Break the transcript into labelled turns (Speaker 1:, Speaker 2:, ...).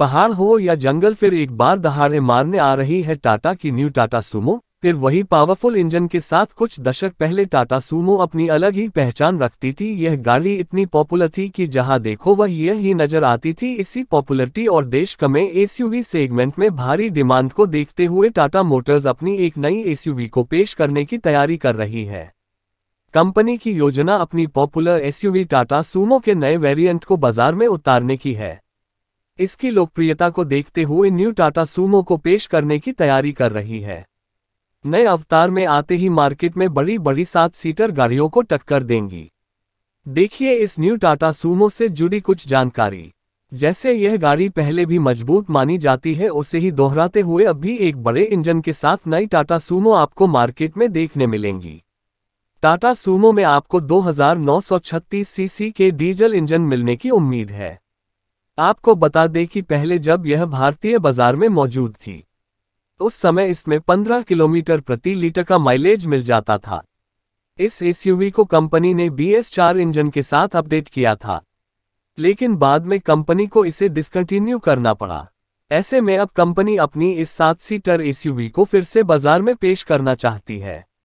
Speaker 1: पहाड़ हो या जंगल फिर एक बार दहाड़े मारने आ रही है टाटा की न्यू टाटा सूमो फिर वही पावरफुल इंजन के साथ कुछ दशक पहले टाटा सूमो अपनी अलग ही पहचान रखती थी यह गाड़ी इतनी पॉपुलर थी कि जहां देखो वह यह ही नजर आती थी इसी पॉपुलरिटी और देश कमे एसयूवी सेगमेंट में भारी डिमांड को देखते हुए टाटा मोटर्स अपनी एक नई एसयूवी को पेश करने की तैयारी कर रही है कंपनी की योजना अपनी पॉपुलर एसयूवी टाटा सूमो के नए वेरियंट को बाजार में उतारने की है इसकी लोकप्रियता को देखते हुए न्यू टाटा सूमो को पेश करने की तैयारी कर रही है नए अवतार में आते ही मार्केट में बड़ी बड़ी सात सीटर गाड़ियों को टक्कर देंगी देखिए इस न्यू टाटा सूमो से जुड़ी कुछ जानकारी जैसे यह गाड़ी पहले भी मजबूत मानी जाती है उसे ही दोहराते हुए अभी एक बड़े इंजन के साथ नई टाटा सूमो आपको मार्केट में देखने मिलेंगी टाटा सूमो में आपको 2936 सीसी के डीजल इंजन मिलने की उम्मीद है आपको बता दें कि पहले जब यह भारतीय बाजार में मौजूद थी उस समय इसमें 15 किलोमीटर प्रति लीटर का माइलेज मिल जाता था इस एसयूवी को कंपनी ने बी एस चार इंजन के साथ अपडेट किया था लेकिन बाद में कंपनी को इसे डिस्कंटिन्यू करना पड़ा ऐसे में अब कंपनी अपनी इस सात सीटर एसयूवी को फिर से बाजार में पेश करना चाहती है